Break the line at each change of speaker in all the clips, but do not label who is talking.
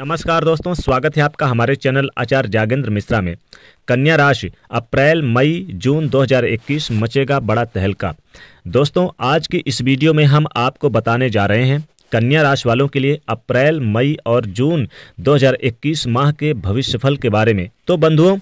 नमस्कार दोस्तों स्वागत है आपका हमारे चैनल आचार्य जागेंद्र मिश्रा में कन्या राशि अप्रैल मई जून 2021 मचेगा बड़ा तहलका दोस्तों आज की इस वीडियो में हम आपको बताने जा रहे हैं कन्या राशि वालों के लिए अप्रैल मई और जून 2021 माह के भविष्यफल के बारे में तो बंधुओं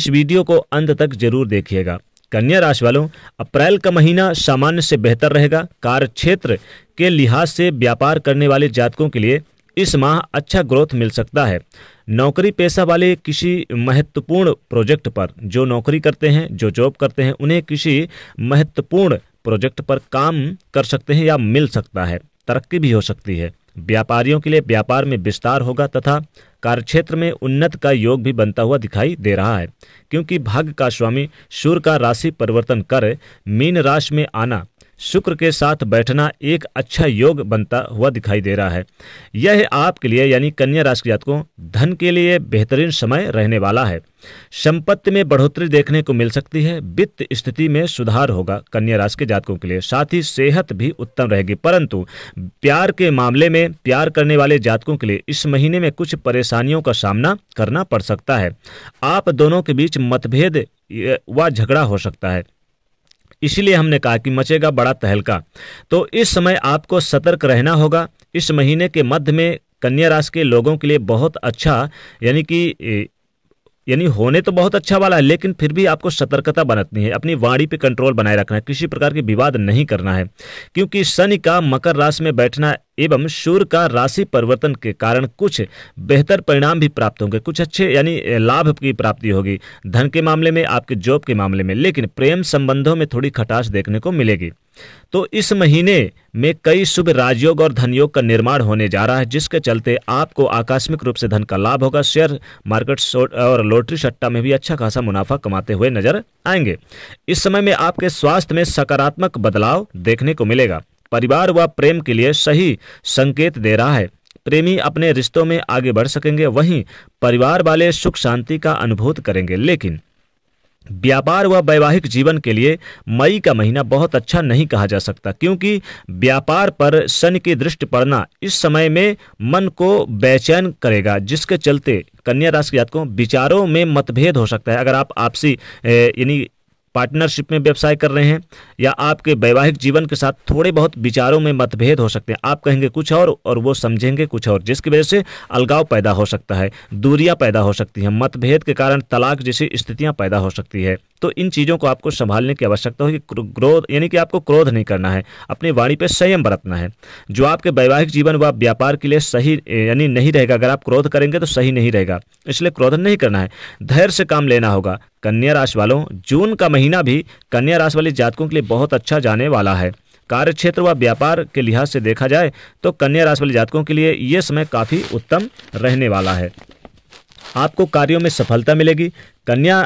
इस वीडियो को अंत तक जरूर देखिएगा कन्या राशि वालों अप्रैल का महीना सामान्य से बेहतर रहेगा कार्य क्षेत्र के लिहाज से व्यापार करने वाले जातकों के लिए इस माह अच्छा ग्रोथ मिल सकता है नौकरी पेशा वाले किसी महत्वपूर्ण प्रोजेक्ट पर जो नौकरी करते हैं जो जॉब करते हैं उन्हें किसी महत्वपूर्ण प्रोजेक्ट पर काम कर सकते हैं या मिल सकता है तरक्की भी हो सकती है व्यापारियों के लिए व्यापार में विस्तार होगा तथा कार्यक्षेत्र में उन्नत का योग भी बनता हुआ दिखाई दे रहा है क्योंकि भाग्य का स्वामी सूर्य का राशि परिवर्तन कर मीन राशि में आना शुक्र के साथ बैठना एक अच्छा योग बनता हुआ दिखाई दे रहा है यह आपके लिए यानी कन्या राशि के जातकों धन के लिए बेहतरीन समय रहने वाला है संपत्ति में बढ़ोतरी देखने को मिल सकती है वित्त स्थिति में सुधार होगा कन्या राशि के जातकों के लिए साथ ही सेहत भी उत्तम रहेगी परंतु प्यार के मामले में प्यार करने वाले जातकों के लिए इस महीने में कुछ परेशानियों का सामना करना पड़ सकता है आप दोनों के बीच मतभेद व झगड़ा हो सकता है इसीलिए हमने कहा कि मचेगा बड़ा तहलका तो इस समय आपको सतर्क रहना होगा इस महीने के मध्य में कन्या राशि के लोगों के लिए बहुत अच्छा यानी कि यानी होने तो बहुत अच्छा वाला है लेकिन फिर भी आपको सतर्कता बरतनी है अपनी वाणी पे कंट्रोल बनाए रखना है किसी प्रकार के विवाद नहीं करना है क्योंकि शनि का मकर राशि में बैठना एवं सूर्य का राशि परिवर्तन के कारण कुछ बेहतर परिणाम भी प्राप्त होंगे कुछ अच्छे यानी लाभ की प्राप्ति होगी धन के मामले में आपके जॉब के मामले में लेकिन प्रेम संबंधों में थोड़ी खटास देखने को मिलेगी तो इस महीने में कई शुभ राजयोग और धनयोग का निर्माण होने जा रहा है जिसके चलते आपको आकस्मिक रूप से धन का लाभ होगा शेयर मार्केट और लॉटरी सट्टा में भी अच्छा खासा मुनाफा कमाते हुए नजर आएंगे इस समय में आपके स्वास्थ्य में सकारात्मक बदलाव देखने को मिलेगा परिवार व प्रेम के लिए सही संकेत दे रहा है प्रेमी अपने रिश्तों में आगे बढ़ सकेंगे वहीं परिवार वाले सुख शांति का अनुभूत करेंगे लेकिन व्यापार व वैवाहिक जीवन के लिए मई का महीना बहुत अच्छा नहीं कहा जा सकता क्योंकि व्यापार पर सन की दृष्टि पड़ना इस समय में मन को बेचैन करेगा जिसके चलते कन्या राशि के जातकों विचारों में मतभेद हो सकता है अगर आप आपसी यानी पार्टनरशिप में व्यवसाय कर रहे हैं या आपके वैवाहिक जीवन के साथ थोड़े बहुत विचारों में मतभेद हो सकते हैं आप कहेंगे कुछ और और वो समझेंगे कुछ और जिसकी वजह से अलगाव पैदा हो सकता है दूरियां पैदा हो सकती हैं मतभेद के कारण तलाक जैसी स्थितियां पैदा हो सकती है तो इन चीज़ों को आपको संभालने की आवश्यकता होगी क्रोध यानी कि आपको क्रोध नहीं करना है अपनी वाणी पर संयम बरतना है जो आपके वैवाहिक जीवन व व्यापार के लिए सही यानी नहीं रहेगा अगर आप क्रोध करेंगे तो सही नहीं रहेगा इसलिए क्रोध नहीं करना है धैर्य से काम लेना होगा कन्या राशि वालों जून का महीना भी कन्या राशि वाले जातकों के लिए बहुत अच्छा जाने वाला है कार्य क्षेत्र व व्यापार के लिहाज से देखा जाए तो कन्या राशि वाले जातकों के लिए ये समय काफ़ी उत्तम रहने वाला है आपको कार्यों में सफलता मिलेगी कन्या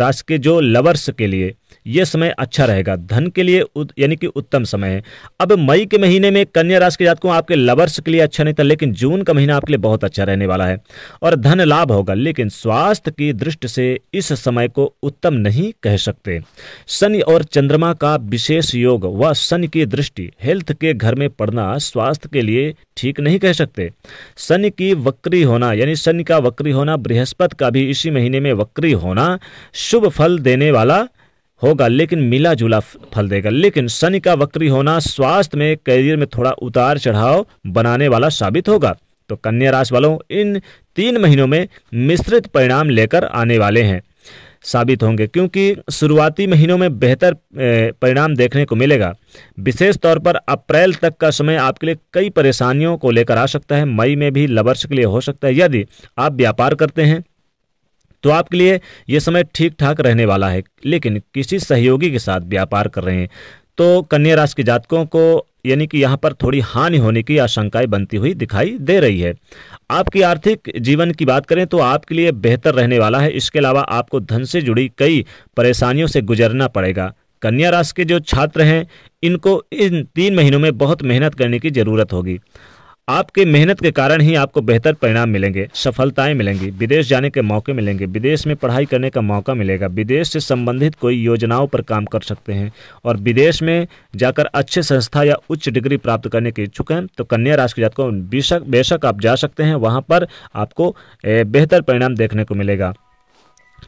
राशि के जो लवर्स के लिए यह समय अच्छा रहेगा धन के लिए यानी कि उत्तम समय है अब मई के महीने में कन्या राशि के जातकों आपके लवर्स के लिए अच्छा नहीं था लेकिन जून का महीना आपके लिए बहुत अच्छा रहने वाला है और धन लाभ होगा लेकिन स्वास्थ्य की दृष्टि से इस समय को उत्तम नहीं कह सकते शनि और चंद्रमा का विशेष योग व शनि की दृष्टि हेल्थ के घर में पड़ना स्वास्थ्य के लिए ठीक नहीं कह सकते शनि की वक्री होना यानी शनि का वक्री होना बृहस्पति का भी इसी महीने में वक्री होना शुभ फल देने वाला होगा लेकिन मिला जुला फल देगा लेकिन शनि का वक्री होना स्वास्थ्य में करियर में थोड़ा उतार चढ़ाव बनाने वाला साबित होगा तो कन्या राशि वालों इन तीन महीनों में मिश्रित परिणाम लेकर आने वाले हैं साबित होंगे क्योंकि शुरुआती महीनों में बेहतर परिणाम देखने को मिलेगा विशेष तौर पर अप्रैल तक का समय आपके लिए कई परेशानियों को लेकर आ सकता है मई में भी लवर्स के लिए हो सकता है यदि आप व्यापार करते हैं तो आपके लिए ये समय ठीक ठाक रहने वाला है लेकिन किसी सहयोगी के साथ व्यापार कर रहे हैं तो कन्या राशि के जातकों को यानी कि यहाँ पर थोड़ी हानि होने की आशंकाएं बनती हुई दिखाई दे रही है आपकी आर्थिक जीवन की बात करें तो आपके लिए बेहतर रहने वाला है इसके अलावा आपको धन से जुड़ी कई परेशानियों से गुजरना पड़ेगा कन्या राशि के जो छात्र हैं इनको इन तीन महीनों में बहुत मेहनत करने की ज़रूरत होगी आपके मेहनत के कारण ही आपको बेहतर परिणाम मिलेंगे सफलताएं मिलेंगी विदेश जाने के मौके मिलेंगे विदेश में पढ़ाई करने का मौका मिलेगा विदेश से संबंधित कोई योजनाओं पर काम कर सकते हैं और विदेश में जाकर अच्छे संस्था या उच्च डिग्री प्राप्त करने के इच्छुक हैं तो कन्या राशि के जातकों बेशक बेशक आप जा सकते हैं वहाँ पर आपको बेहतर परिणाम देखने को मिलेगा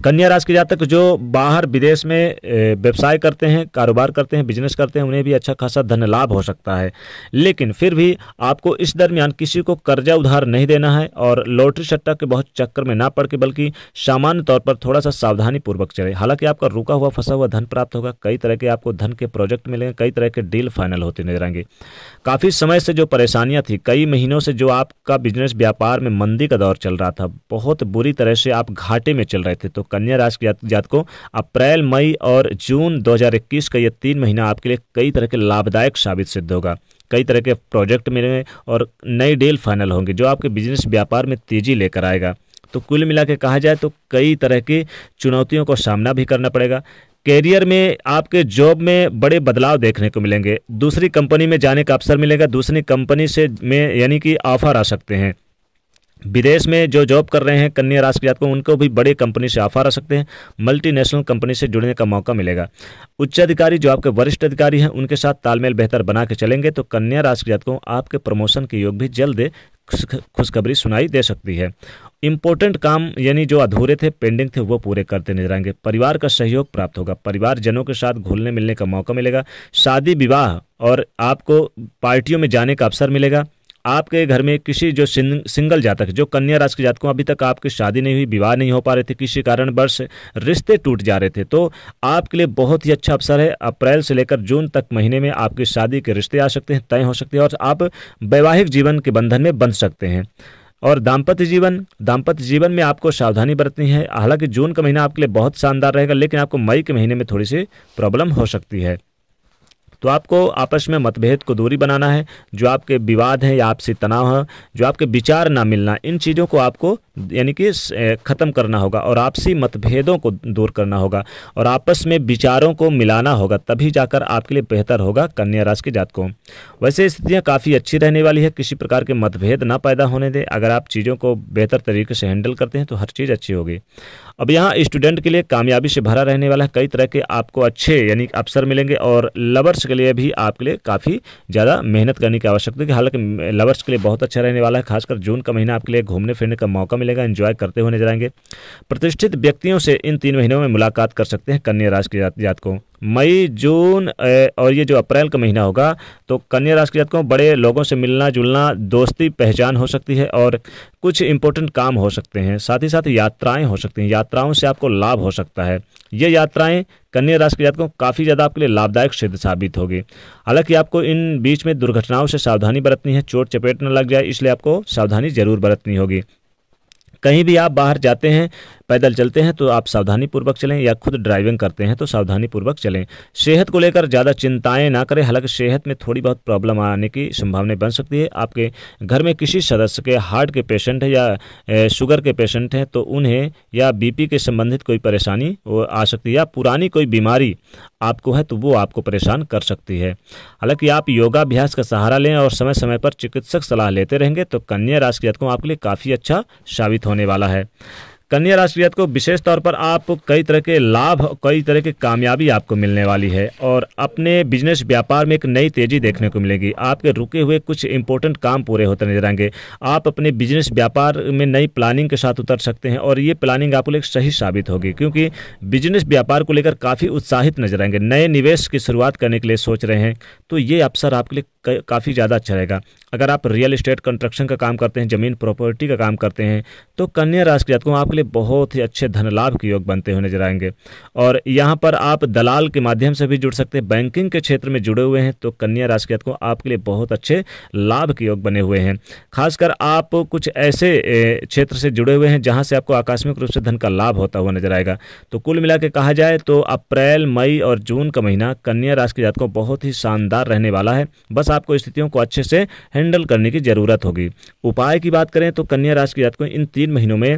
कन्या राशि के जातक जो बाहर विदेश में व्यवसाय करते हैं कारोबार करते हैं बिजनेस करते हैं उन्हें भी अच्छा खासा धन लाभ हो सकता है लेकिन फिर भी आपको इस दरमियान किसी को कर्जा उधार नहीं देना है और लॉटरी सट्टा के बहुत चक्कर में ना पड़ के बल्कि सामान्य तौर पर थोड़ा सा सावधानी पूर्वक चले हालांकि आपका रुका हुआ फंसा हुआ धन प्राप्त होगा कई तरह के आपको धन के प्रोजेक्ट मिलेंगे कई तरह के डील फाइनल होते नजर आएंगे काफ़ी समय से जो परेशानियाँ थी कई महीनों से जो आपका बिजनेस व्यापार में मंदी का दौर चल रहा था बहुत बुरी तरह से आप घाटे में चल रहे थे तो कन्या राशि के जातकों अप्रैल मई और जून 2021 का ये तीन महीना आपके लिए कई तरह के लाभदायक साबित सिद्ध होगा कई तरह के प्रोजेक्ट मिलेंगे और नई डील फाइनल होंगे जो आपके बिजनेस व्यापार में तेजी लेकर आएगा तो कुल मिला के कहा जाए तो कई तरह की चुनौतियों का सामना भी करना पड़ेगा कैरियर में आपके जॉब में बड़े बदलाव देखने को मिलेंगे दूसरी कंपनी में जाने का अवसर मिलेगा दूसरी कंपनी से में यानी कि ऑफर आ सकते हैं विदेश में जो जॉब कर रहे हैं कन्या राशि के जातकों उनको भी बड़े कंपनी से ऑफर आ सकते हैं मल्टीनेशनल कंपनी से जुड़ने का मौका मिलेगा उच्च अधिकारी जो आपके वरिष्ठ अधिकारी हैं उनके साथ तालमेल बेहतर बना के चलेंगे तो कन्या राशि के जातकों आपके प्रमोशन के योग भी जल्द खुशखबरी सुनाई दे सकती है इम्पोर्टेंट काम यानी जो अधूरे थे पेंडिंग थे वो पूरे करते नजर आएंगे परिवार का सहयोग प्राप्त होगा परिवार जनों के साथ घुलने मिलने का मौका मिलेगा शादी विवाह और आपको पार्टियों में जाने का अवसर मिलेगा आपके घर में किसी जो सिंगल जातक जो कन्या राशि के जातकों अभी तक आपकी शादी नहीं हुई विवाह नहीं हो पा रहे थे किसी कारणवश रिश्ते टूट जा रहे थे तो आपके लिए बहुत ही अच्छा अवसर है अप्रैल से लेकर जून तक महीने में आपकी शादी के रिश्ते आ सकते हैं तय हो सकते हैं और आप वैवाहिक जीवन के बंधन में बन सकते हैं और दाम्पत्य जीवन दाम्पत्य जीवन में आपको सावधानी बरतनी है हालांकि जून का महीना आपके लिए बहुत शानदार रहेगा लेकिन आपको मई के महीने में थोड़ी सी प्रॉब्लम हो सकती है तो आपको आपस में मतभेद को दूरी बनाना है जो आपके विवाद हैं या आपसी तनाव है जो आपके विचार ना मिलना इन चीज़ों को आपको यानी कि ख़त्म करना होगा और आपसी मतभेदों को दूर करना होगा और आपस में विचारों को मिलाना होगा तभी जाकर आपके लिए बेहतर होगा कन्या राशि के जात को वैसे स्थितियाँ काफ़ी अच्छी रहने वाली है किसी प्रकार के मतभेद ना पैदा होने दें अगर आप चीज़ों को बेहतर तरीके से हैंडल करते हैं तो हर चीज़ अच्छी होगी अब यहाँ स्टूडेंट के लिए कामयाबी से भरा रहने वाला है कई तरह के आपको अच्छे यानी अवसर मिलेंगे और लवर्स के लिए भी आपके लिए काफ़ी ज़्यादा मेहनत करने की आवश्यकता है हालांकि लवर्स के लिए बहुत अच्छा रहने वाला है खासकर जून का महीना आपके लिए घूमने फिरने का मौका मिलेगा एंजॉय करते हुए नजर आएंगे प्रतिष्ठित व्यक्तियों से इन तीन महीनों में मुलाकात कर सकते हैं कन्या राशि के जातकों मई जून और ये जो अप्रैल का महीना होगा तो कन्या राशि के जातकों बड़े लोगों से मिलना जुलना दोस्ती पहचान हो सकती है और कुछ इंपॉर्टेंट काम हो सकते हैं साथ ही साथ यात्राएं हो सकती हैं यात्राओं से आपको लाभ हो सकता है ये यात्राएं कन्या राशि के जातकों काफ़ी ज़्यादा आपके लिए लाभदायक सिद्ध साबित होगी हालांकि आपको इन बीच में दुर्घटनाओं से सावधानी बरतनी है चोट चपेट न लग जाए इसलिए आपको सावधानी जरूर बरतनी होगी कहीं भी आप बाहर जाते हैं पैदल चलते हैं तो आप सावधानी पूर्वक चलें या खुद ड्राइविंग करते हैं तो सावधानी पूर्वक चलें सेहत को लेकर ज़्यादा चिंताएं ना करें हालांकि सेहत में थोड़ी बहुत प्रॉब्लम आने की संभावना बन सकती है आपके घर में किसी सदस्य के हार्ट के पेशेंट है या शुगर के पेशेंट हैं तो उन्हें या बीपी के संबंधित कोई परेशानी आ सकती है या पुरानी कोई बीमारी आपको है तो वो आपको परेशान कर सकती है हालांकि आप योगाभ्यास का सहारा लें और समय समय पर चिकित्सक सलाह लेते रहेंगे तो कन्या राशि के जातकों आपके लिए काफ़ी अच्छा साबित होने वाला है कन्या राशि को विशेष तौर पर आप कई तरह के लाभ कई तरह की कामयाबी आपको मिलने वाली है और अपने बिजनेस व्यापार में एक नई तेजी देखने को मिलेगी आपके रुके हुए कुछ इंपॉर्टेंट काम पूरे होते नजर आएंगे आप अपने बिजनेस व्यापार में नई प्लानिंग के साथ उतर सकते हैं और ये प्लानिंग आपको लिए सही साबित होगी क्योंकि बिजनेस व्यापार को लेकर काफ़ी उत्साहित नजर आएंगे नए निवेश की शुरुआत करने के लिए सोच रहे हैं तो ये अवसर आपके लिए काफ़ी ज़्यादा अच्छा रहेगा अगर आप रियल इस्टेट कंस्ट्रक्शन का काम करते हैं ज़मीन प्रॉपर्टी का काम करते हैं तो कन्या राशि को आपके लिए बहुत ही अच्छे धन लाभ के योग बनते हुए नजर आएंगे और यहाँ पर आप दलाल के माध्यम से भी जुड़ सकते हैं बैंकिंग के क्षेत्र में जुड़े हुए हैं तो कन्या राशि के को आपके लिए बहुत अच्छे लाभ के योग बने हुए हैं खासकर आप कुछ ऐसे क्षेत्र से जुड़े हुए हैं जहाँ से आपको आकस्मिक रूप से धन का लाभ होता हुआ नजर आएगा तो कुल मिला कहा जाए तो अप्रैल मई और जून का महीना कन्या राशि के जातकों बहुत ही शानदार रहने वाला है बस आपको स्थितियों को अच्छे से हैंडल करने की जरूरत होगी उपाय की बात करें तो कन्या राशि के जातकों इन तीन महीनों में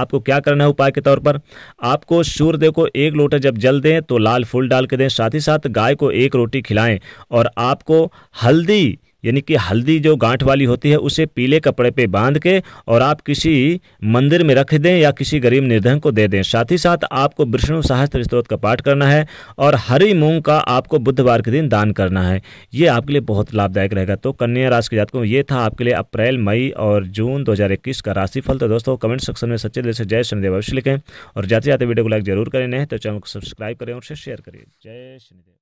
आपको क्या करना है उपाय के तौर पर आपको सूर्यदेव को एक लोटा जब जल दें तो लाल फूल डाल के दें साथ ही साथ गाय को एक रोटी खिलाएं और आपको हल्दी यानी कि हल्दी जो गांठ वाली होती है उसे पीले कपड़े पे बांध के और आप किसी मंदिर में रख दें या किसी गरीब निर्धन को दे दें साथ ही साथ आपको विष्णु सहस्त्र स्त्रोत का पाठ करना है और हरी मूंग का आपको बुधवार के दिन दान करना है ये आपके लिए बहुत लाभदायक रहेगा तो कन्या राशि के जातकों ये था आपके लिए अप्रैल मई और जून दो का राशिफल तो दोस्तों कमेंट सेक्शन में सच्चे दिल से जय शनिदेव अवश्य लिखें और जाते जाते वीडियो को लाइक जरूर करें नहीं तो चैनल को सब्सक्राइब करें और शेयर करें जय शनिदेव